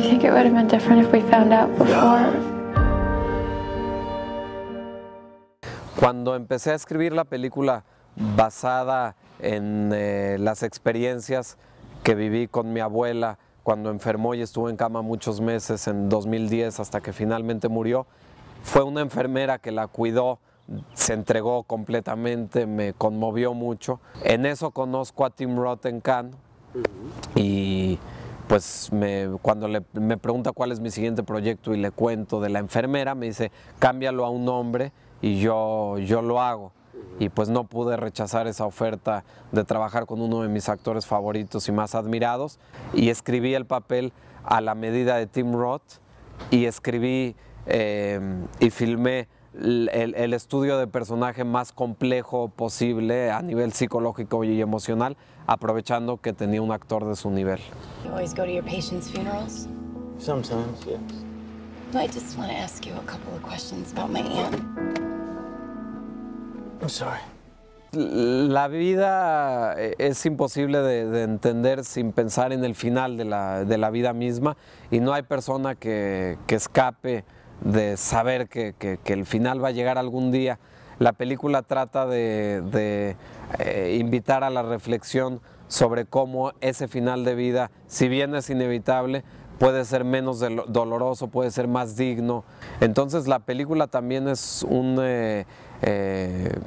we Cuando empecé a escribir la película basada en eh, las experiencias que viví con mi abuela cuando enfermó y estuvo en cama muchos meses en 2010 hasta que finalmente murió, fue una enfermera que la cuidó, se entregó completamente, me conmovió mucho. En eso conozco a Tim Roth y pues cuando me pregunta cuál es mi siguiente proyecto y le cuento de la enfermera, me dice, cámbialo a un hombre y yo, yo lo hago. Y pues no pude rechazar esa oferta de trabajar con uno de mis actores favoritos y más admirados. Y escribí el papel a la medida de Tim Roth y escribí eh, y filmé el, estudio de personaje más complejo posible a nivel psicológico y emocional, aprovechando que tenía un actor de su nivel. La vida eh, es imposible de, entender sin pensar en el final de la, vida misma y no hay persona que, que escape de saber que, que, el final va a llegar algún día. La película trata de, eh, invitar a la reflexión sobre cómo ese final de vida, si bien es inevitable, puede ser menos doloroso, puede ser más digno. Entonces la película también es un... Eh, eh,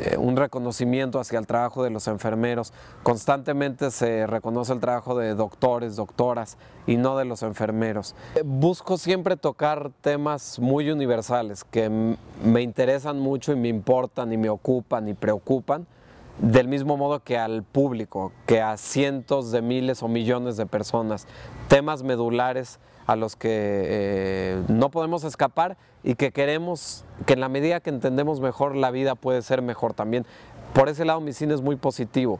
eh, un reconocimiento hacia el trabajo de los enfermeros. Constantemente se reconoce el trabajo de doctores, doctoras y no de los enfermeros. Eh, busco siempre tocar temas muy universales que me interesan mucho y me importan y me ocupan y preocupan del mismo modo que al público, que a cientos de miles o millones de personas. Temas medulares a los que eh, no podemos escapar y que queremos que en la medida que entendemos mejor la vida puede ser mejor también. Por ese lado mi cine es muy positivo.